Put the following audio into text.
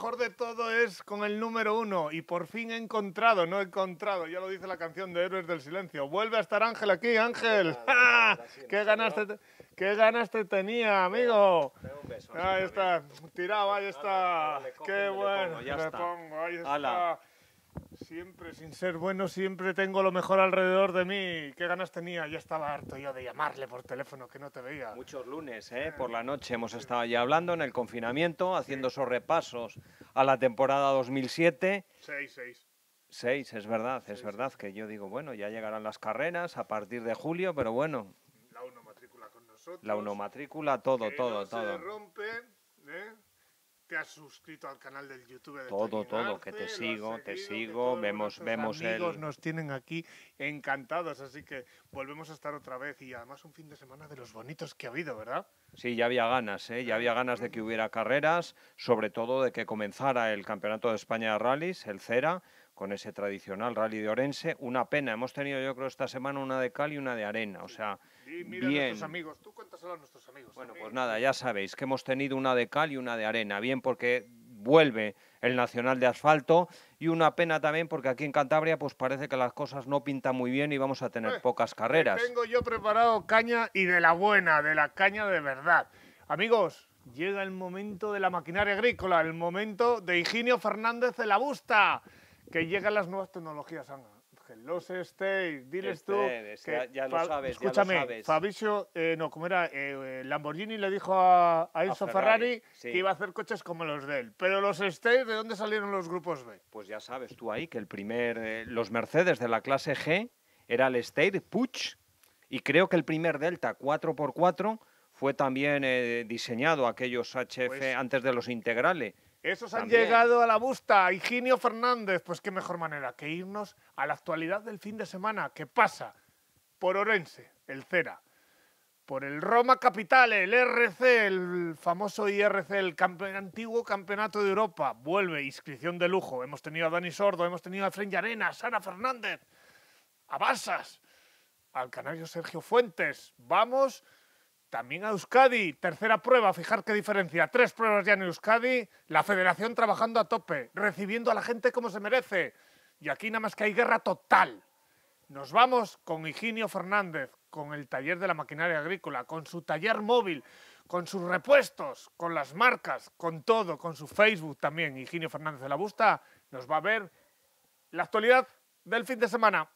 mejor de todo es con el número uno. Y por fin he encontrado, no he encontrado, ya lo dice la canción de Héroes del Silencio. Vuelve a estar Ángel aquí, Ángel. Qué, ganas te tenía, amigo? ahí está, tirado, ahí está. Qué bueno, ya ahí está siempre, sin ser bueno, siempre tengo lo mejor alrededor de mí. ¿Qué ganas tenía? Ya estaba harto yo de llamarle por teléfono, que no te veía. Muchos lunes, ¿eh? eh. por la noche hemos estado ya hablando en el confinamiento, haciendo esos repasos a la temporada 2007. Seis, seis. Seis, es verdad, es verdad que yo digo, bueno, ya llegarán las carreras a partir de julio, pero bueno. La uno matrícula con nosotros. La uno matrícula, todo, todo, todo. Se rompe te has suscrito al canal del YouTube Todo, todo, que te sigo, te sigo, vemos, vemos amigos nos tienen aquí encantados, así que volvemos a estar otra vez y además un fin de semana de los bonitos que ha habido, ¿verdad? Sí, ya había ganas, ¿eh? ya había ganas de que hubiera carreras, sobre todo de que comenzara el Campeonato de España de rallies, el CERA, con ese tradicional rally de Orense. Una pena, hemos tenido yo creo esta semana una de cal y una de arena, o sea, bien. amigos, nuestros amigos. Bueno, ¿eh? pues nada, ya sabéis que hemos tenido una de cal y una de arena, bien porque vuelve el Nacional de Asfalto y una pena también porque aquí en Cantabria pues parece que las cosas no pintan muy bien y vamos a tener eh, pocas eh, carreras. Tengo yo preparado caña y de la buena, de la caña de verdad. Amigos, llega el momento de la maquinaria agrícola, el momento de Higinio Fernández de la Busta, que llegan las nuevas tecnologías, los States. Diles tú. ya, lo sabes, escúchame, ya eh, no, como era, eh, eh, Lamborghini le dijo a, Enzo Ferrari, que iba a hacer coches como los de él. Pero los State, ¿de dónde salieron los grupos B? Pues ya sabes tú ahí que el primer, los Mercedes de la clase G era el State Puch y creo que el primer Delta 4x4 fue también diseñado aquellos HF pues antes de los integrales. Esos han llegado a la busta. Higinio Fernández, pues qué mejor manera que irnos a la actualidad del fin de semana que pasa por Orense, el Cera, por el Roma Capital, el RC, el famoso IRC, el antiguo Campeonato de Europa. Vuelve, inscripción de lujo. Hemos tenido a Dani Sordo, hemos tenido a Fren Arena, Sara Fernández, a Basas, al canario Sergio Fuentes. Vamos también a Euskadi. Tercera prueba, fijar qué diferencia. Tres pruebas ya en Euskadi. La federación trabajando a tope, recibiendo a la gente como se merece. Y aquí nada más que hay guerra total. Nos vamos con Higinio Fernández, con el taller de la maquinaria agrícola, con su taller móvil, con sus repuestos, con las marcas, con todo, con su Facebook también. Higinio Fernández de la Busta nos va a ver la actualidad del fin de semana.